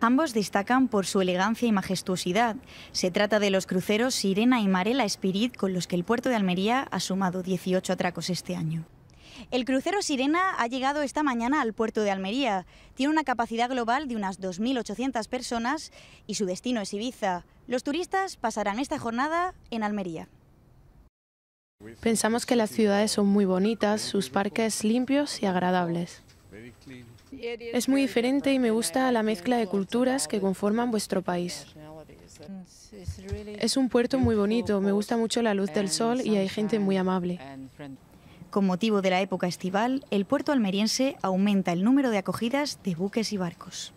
Ambos destacan por su elegancia y majestuosidad. Se trata de los cruceros Sirena y Marela Spirit, con los que el puerto de Almería ha sumado 18 atracos este año. El crucero Sirena ha llegado esta mañana al puerto de Almería. Tiene una capacidad global de unas 2.800 personas y su destino es Ibiza. Los turistas pasarán esta jornada en Almería. Pensamos que las ciudades son muy bonitas, sus parques limpios y agradables. Es muy diferente y me gusta la mezcla de culturas que conforman vuestro país. Es un puerto muy bonito, me gusta mucho la luz del sol y hay gente muy amable. Con motivo de la época estival, el puerto almeriense aumenta el número de acogidas de buques y barcos.